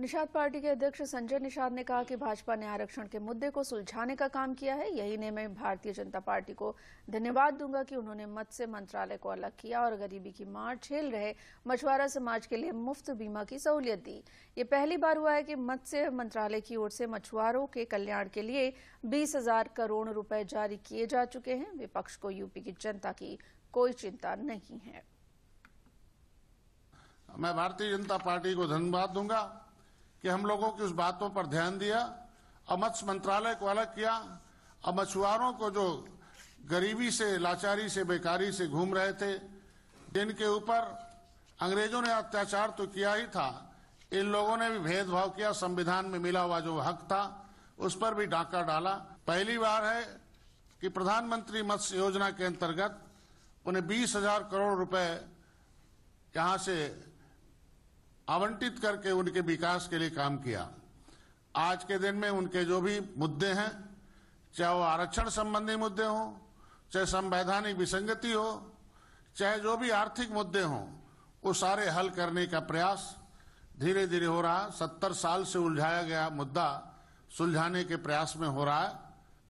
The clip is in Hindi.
निषाद पार्टी के अध्यक्ष संजय निषाद ने कहा कि भाजपा ने आरक्षण के मुद्दे को सुलझाने का काम किया है यही ने मैं भारतीय जनता पार्टी को धन्यवाद दूंगा कि उन्होंने मत्स्य मंत्रालय को अलग किया और गरीबी की मार झेल रहे मछुआरा समाज के लिए मुफ्त बीमा की सहूलियत दी ये पहली बार हुआ है कि मत्स्य मंत्रालय की ओर से मछुआरों के कल्याण के लिए बीस करोड़ रूपये जारी किए जा चुके हैं विपक्ष को यूपी की जनता की कोई चिंता नहीं है मैं भारतीय जनता पार्टी को धन्यवाद दूंगा कि हम लोगों की उस बातों पर ध्यान दिया और मत्स्य मंत्रालय को अलग किया और मछुआरों को जो गरीबी से लाचारी से बेकारी से घूम रहे थे जिनके ऊपर अंग्रेजों ने अत्याचार तो किया ही था इन लोगों ने भी भेदभाव किया संविधान में मिला हुआ जो हक था उस पर भी डाका डाला पहली बार है कि प्रधानमंत्री मत्स्य योजना के अंतर्गत उन्हें बीस हजार करोड़ रुपए यहां से आवंटित करके उनके विकास के लिए काम किया आज के दिन में उनके जो भी मुद्दे हैं चाहे वो आरक्षण संबंधी मुद्दे हों चाहे संवैधानिक विसंगति हो चाहे जो भी आर्थिक मुद्दे हों वो सारे हल करने का प्रयास धीरे धीरे हो रहा सत्तर साल से उलझाया गया मुद्दा सुलझाने के प्रयास में हो रहा है